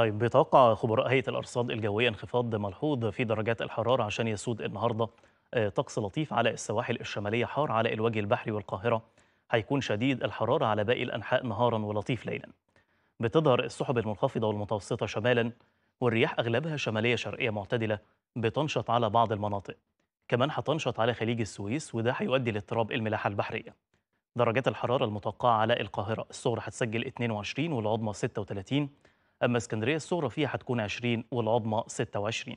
طيب بتوقع خبراء هيئه الارصاد الجويه انخفاض ملحوظ في درجات الحراره عشان يسود النهارده آه، طقس لطيف على السواحل الشماليه حار على الوجه البحري والقاهره هيكون شديد الحراره على باقي الانحاء نهارا ولطيف ليلا بتظهر السحب المنخفضه والمتوسطه شمالا والرياح اغلبها شماليه شرقيه معتدله بتنشط على بعض المناطق كمان هتنشط على خليج السويس وده هيؤدي لاضطراب الملاحه البحريه درجات الحراره المتوقعه على القاهره الصغرى هتسجل 22 والعظمى 36 أما اسكندرية الصغرى فيها هتكون 20 والعظمى 26